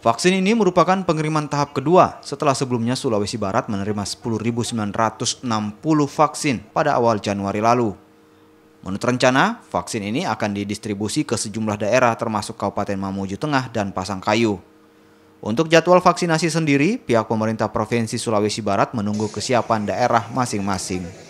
Vaksin ini merupakan pengiriman tahap kedua setelah sebelumnya Sulawesi Barat menerima 10.960 vaksin pada awal Januari lalu. Menurut rencana, vaksin ini akan didistribusi ke sejumlah daerah termasuk Kabupaten Mamuju Tengah dan Pasangkayu. Untuk jadwal vaksinasi sendiri, pihak pemerintah Provinsi Sulawesi Barat menunggu kesiapan daerah masing-masing.